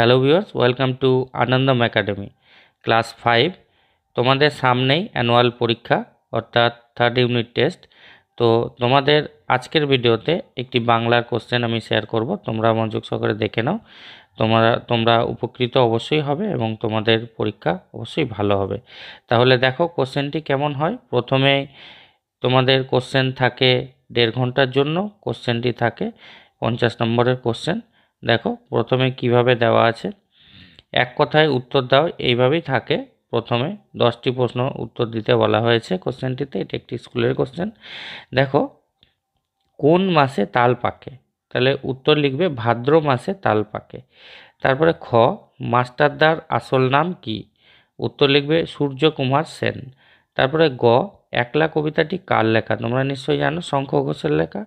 hello viewers welcome to Anandam academy class five তোমাদের সামনেই annual পরীক্ষা অর্থাৎ থার্ড ইউনিট টেস্ট তো তোমাদের আজকের ভিডিওতে একটি বাংলার কোশ্চেন আমি শেয়ার করব তোমরা মনোযোগ সহকারে দেখে নাও তোমরা তোমরা উপকৃত অবশ্যই হবে এবং তোমাদের পরীক্ষা অবশ্যই ভালো হবে তাহলে দেখো কোশ্চেনটি কেমন হয় প্রথমে তোমাদের কোশ্চেন থাকে দেড় ঘন্টার জন্য কোশ্চেনটি থাকে পঞ্চাশ নম্বরের কোশ্চেন দেখো প্রথমে কিভাবে দেওয়া আছে এক কথায় উত্তর দাও এইভাবেই থাকে প্রথমে দশটি প্রশ্ন উত্তর দিতে বলা হয়েছে কোশ্চেনটিতে এটি একটি স্কুলের কোশ্চেন দেখো কোন মাসে তাল পাকে তাহলে উত্তর লিখবে ভাদ্র মাসে তাল পাকে তারপরে খ মাস্টারদার আসল নাম কি উত্তর লিখবে সূর্যকুমার সেন তারপরে গ একলা কবিতাটি কার লেখা তোমরা নিশ্চয়ই জানো শঙ্খ ঘোষের লেখা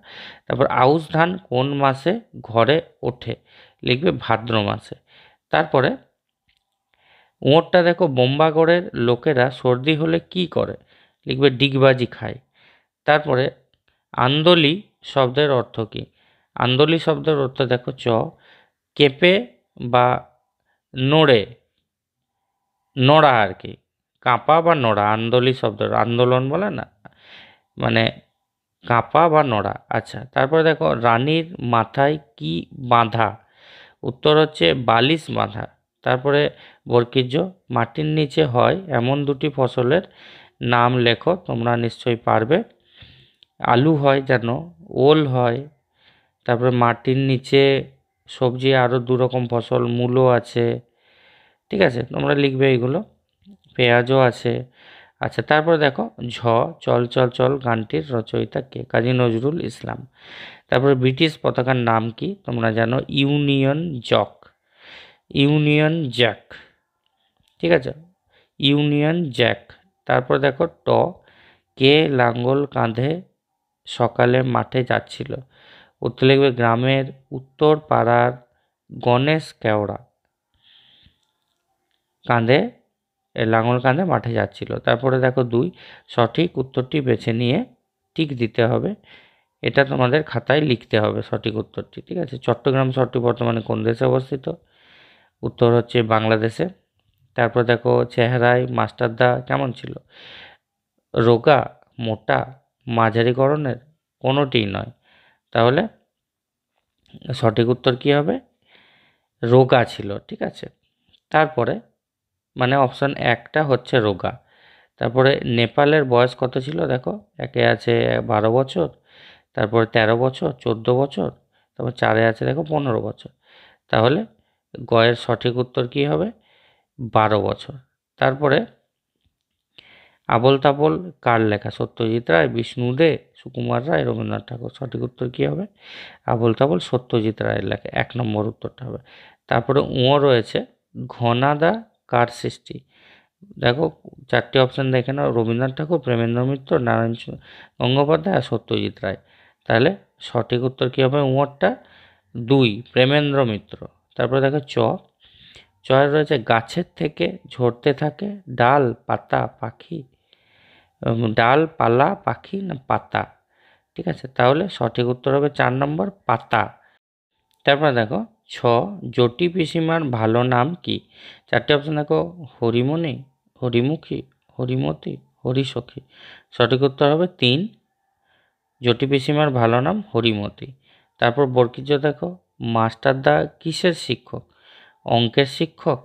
তারপর আউশ ধান কোন মাসে ঘরে ওঠে লিখবে ভাদ্র মাসে তারপরে ওঁরটা দেখো বোম্বাগড়ের লোকেরা সর্দি হলে কি করে লিখবে ডিগবাজি খায় তারপরে আন্দোলি শব্দের অর্থ কী আন্দোলি শব্দের অর্থ দেখো চ কেঁপে বা নড়ে নড়া আর কি কাঁপা বা নড়া আন্দোলি শব্দ আন্দোলন বলে না মানে কাঁপা বা নড়া আচ্ছা তারপরে দেখো রানীর মাথায় কি বাঁধা উত্তর হচ্ছে বালিশ বাঁধা তারপরে বর্কিজ্য মাটির নিচে হয় এমন দুটি ফসলের নাম লেখো তোমরা নিশ্চয়ই পারবে আলু হয় যেন ওল হয় তারপরে মাটির নিচে সবজি আরও দুরকম ফসল মূলো আছে ঠিক আছে তোমরা লিখবে এইগুলো পেঁয়াজও আছে আচ্ছা তারপর দেখো ঝ চল চল চল গানটির রচয়িতা কে কাজী নজরুল ইসলাম তারপরে ব্রিটিশ পতাকার নাম কি তোমরা জানো ইউনিয়ন জক ইউনিয়ন জ্যাক ঠিক আছে ইউনিয়ন জ্যাক তারপর দেখো ট কে লাঙ্গল কাঁধে সকালে মাঠে যাচ্ছিল উত্তর লিখবে গ্রামের উত্তর পাড়ার গণেশ কেওড়া কাঁধে লাঙল কাঁধে মাঠে যাচ্ছিল তারপরে দেখো দুই সঠিক উত্তরটি বেছে নিয়ে টিক দিতে হবে এটা তোমাদের খাতায় লিখতে হবে সঠিক উত্তরটি ঠিক আছে চট্টগ্রাম শহরটি বর্তমানে কোন দেশে অবস্থিত উত্তর হচ্ছে বাংলাদেশে তারপর দেখো চেহারায় মাস্টারদা কেমন ছিল রোগা মোটা মাঝারিকরণের কোনোটিই নয় তাহলে সঠিক উত্তর কী হবে রোগা ছিল ঠিক আছে তারপরে মানে অপশান একটা হচ্ছে রোগা তারপরে নেপালের বয়স কত ছিল দেখো একে আছে বারো বছর তারপরে ১৩ বছর ১৪ বছর তারপর চারে আছে দেখো পনেরো বছর তাহলে গয়ের সঠিক উত্তর কি হবে বারো বছর তারপরে আবল তাবল কার লেখা সত্যজিৎ রায় বিষ্ণু দে সুকুমার রায় রবীন্দ্রনাথ ঠাকুর সঠিক উত্তর কী হবে আবল তাবল সত্যজিৎ রায়ের লেখা এক নম্বর উত্তরটা হবে তারপরে উঁ রয়েছে ঘনাদা কার সৃষ্টি দেখো চারটি অপশান দেখে নাও রবীন্দ্রনাথ ঠাকুর প্রেমেন্দ্র মিত্র নারায়ণ গঙ্গোপাধ্যায় আর সত্যজিৎ রায় তাহলে সঠিক উত্তর কী হবে উমরটা দুই প্রেমেন্দ্র মিত্র তারপরে দেখো চ চয়ের রয়েছে গাছের থেকে ঝরতে থাকে ডাল পাতা পাখি ডাল পালা পাখি না পাতা ঠিক আছে তাহলে সঠিক উত্তর হবে চার নম্বর পাতা তারপরে দেখো ছ জটি পিসিমার ভালো নাম কি চারটি অপশন দেখো হরিমণি হরিমুখী হরিমতি হরিসখী সঠিক উত্তর হবে তিন জটি পিসিমার ভালো নাম হরিমতি তারপর বর্কিজ দেখো মাস্টারদা কিসের শিক্ষক অঙ্কের শিক্ষক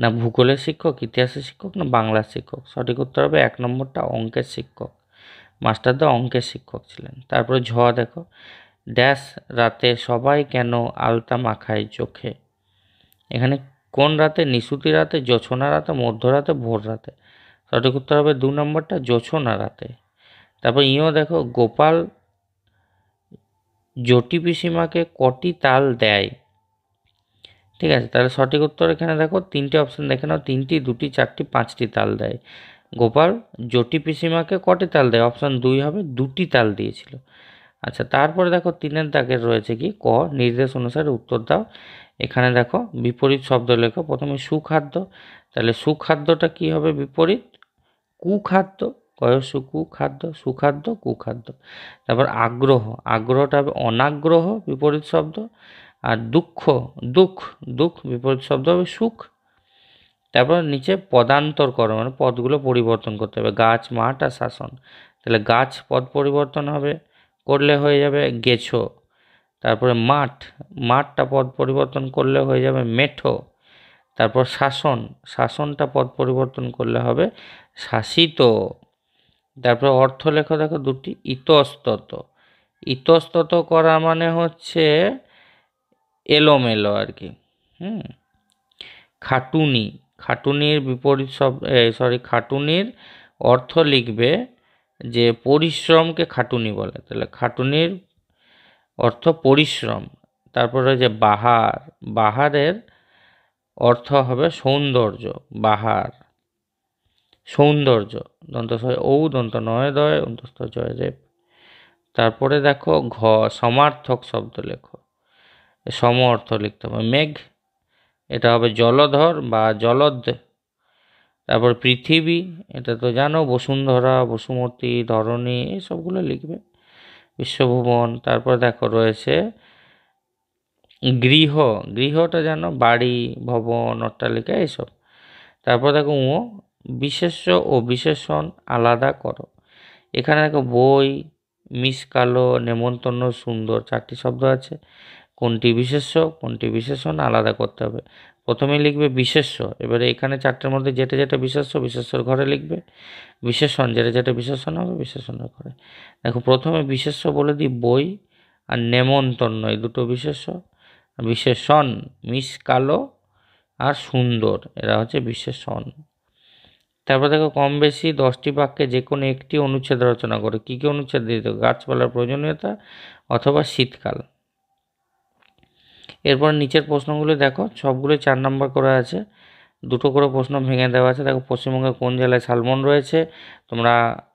না ভূগোলের শিক্ষক ইতিহাসের শিক্ষক না বাংলার শিক্ষক সঠিক উত্তর হবে এক নম্বরটা অঙ্কের শিক্ষক মাস্টার মাস্টারদা অঙ্কের শিক্ষক ছিলেন তারপরে ঝ দেখো ড্যাশ রাতে সবাই কেন আলতা মাখায় চোখে এখানে কোন রাতে নিশুতি রাতে জোছনা রাতে মধ্যরাতে ভোর রাতে সঠিক উত্তর হবে দু নম্বরটা জোছনা রাতে তারপর ইও দেখো গোপাল জটি পিসিমাকে কটি তাল দেয় ঠিক আছে তাহলে সঠিক উত্তর এখানে দেখো তিনটে অপশান দেখে নাও তিনটি দুটি চারটি পাঁচটি তাল দেয় গোপাল জটি পিসিমাকে কটি তাল দেয় অপশান দুই হবে দুটি তাল দিয়েছিল আচ্ছা তারপরে দেখো তিনের দাগের রয়েছে কি ক নির্দেশ অনুসারে উত্তর দাও এখানে দেখো বিপরীত শব্দ লেখো প্রথমে সুখাদ্য তাহলে সুখাদ্যটা কি হবে বিপরীত কুখাদ্য কয়সু কুখাদ্য সুখাদ্য কুখাদ্য তারপর আগ্রহ আগ্রহটা হবে অনাগ্রহ বিপরীত শব্দ আর দুঃখ দুঃখ দুঃখ বিপরীত শব্দ হবে সুখ তারপর নিচে পদান্তর করো মানে পদগুলো পরিবর্তন করতে হবে গাছ মাঠ আর শাসন তাহলে গাছ পদ পরিবর্তন হবে করলে হয়ে যাবে গেছো তারপরে মাঠ মাঠটা পদ পরিবর্তন করলে হয়ে যাবে মেঠো তারপর শাসন শাসনটা পদ পরিবর্তন করলে হবে শাসিত তারপর অর্থ লেখো দেখো দুটি ইতস্তত ইতস্তত করা মানে হচ্ছে এলোমেলো আর কি হুম খাটুনি খাটুনির বিপরীত সব সরি খাটুনির অর্থ লিখবে যে পরিশ্রমকে খাটুনি বলে তাহলে খাটুনির অর্থ পরিশ্রম তারপরে যে বাহার বাহারের অর্থ হবে সৌন্দর্য বাহার সৌন্দর্য দন্তশয় ঔ দন্ত নয় দয় অন্তস্থ জয় দেব তারপরে দেখো ঘ সমার্থক শব্দ লেখো সম অর্থ লিখতে হবে মেঘ এটা হবে জলধর বা জলধ তারপর পৃথিবী এটা তো জানো বসুন্ধরা বসুমতী ধরণী সবগুলো লিখবে বিশ্বভুবন তারপর দেখো রয়েছে গৃহ গৃহটা জানো বাড়ি ভবন অট্টালিকা এইসব তারপর দেখো উঁ বিশেষ্য ও বিশেষণ আলাদা করো এখানে দেখো বই মিস কালো নেমন্তন্ন সুন্দর চারটি শব্দ আছে কোনটি বিশেষ্য কোনটি বিশেষণ আলাদা করতে হবে প্রথমেই লিখবে বিশেষ্য এবারে এখানে চারটের মধ্যে যেটা যেটা বিশেষ্য বিশেষ্যর ঘরে লিখবে বিশেষণ যেটা যেটা বিশেষণ হবে বিশেষণের ঘরে দেখো প্রথমে বিশেষ্য বলে দিই বই আর নেমন্তন্ন এই দুটো বিশেষ্য বিশেষণ মিস কালো আর সুন্দর এরা হচ্ছে বিশেষণ তারপর দেখো কম বেশি দশটি বাক্যে যে কোনো একটি অনুচ্ছেদ রচনা করে কী কী অনুচ্ছেদ দিত গাছপালার প্রয়োজনীয়তা অথবা শীতকাল এরপর নিচের প্রশ্নগুলো দেখো সবগুলো চার নম্বর করে আছে দুটো করে প্রশ্ন ভেঙে দেওয়া আছে দেখো পশ্চিমবঙ্গের কোন জেলায় সালমন রয়েছে তোমরা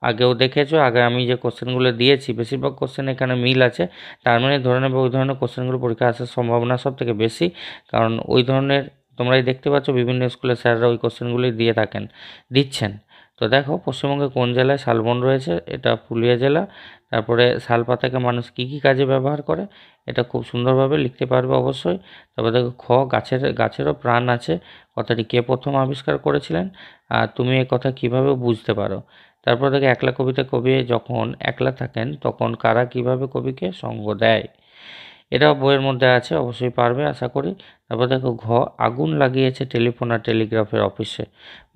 আগেও দেখেছো আগে আমি যে কোশ্চেনগুলো দিয়েছি বেশিরভাগ কোশ্চেন এখানে মিল আছে তার মানে ধরনের ওই ধরনের কোশ্চেনগুলো পরীক্ষা আসার সম্ভাবনা সব থেকে বেশি কারণ ওই ধরনের তোমরাই দেখতে পাচ্ছ বিভিন্ন স্কুলের স্যাররা ওই কোশ্চেনগুলি দিয়ে থাকেন দিচ্ছেন তো দেখো পশ্চিমবঙ্গে কোন জেলায় শালবন রয়েছে এটা পুরুলিয়া জেলা তারপরে শাল পাতাকে মানুষ কি কি কাজে ব্যবহার করে এটা খুব সুন্দরভাবে লিখতে পারবে অবশ্যই তারপর দেখো খ গাছের গাছেরও প্রাণ আছে কথাটি কে প্রথম আবিষ্কার করেছিলেন আর তুমি এ কথা কিভাবে বুঝতে পারো তারপর দেখো একলা কবিতা কবি যখন একলা থাকেন তখন কারা কিভাবে কবিকে সঙ্গ দেয় এটাও বইয়ের মধ্যে আছে অবশ্যই পারবে আশা করি তারপর দেখো ঘ আগুন লাগিয়েছে টেলিফোন আর টেলিগ্রাফের অফিসে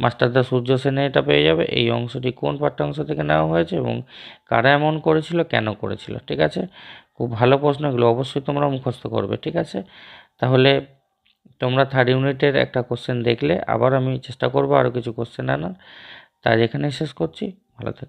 মাস্টারদা সূর্য সেনে এটা পেয়ে যাবে এই অংশটি কোন পাঠ্যাংশ থেকে নেওয়া হয়েছে এবং কারা এমন করেছিল কেন করেছিল ঠিক আছে খুব ভালো প্রশ্নগুলো অবশ্যই তোমরা মুখস্থ করবে ঠিক আছে তাহলে তোমরা থার্ড ইউনিটের একটা কোশ্চেন দেখলে আবার আমি চেষ্টা করবো আরও কিছু কোশ্চেন আনার তাই এখানে শেষ করছি ভালো থাকে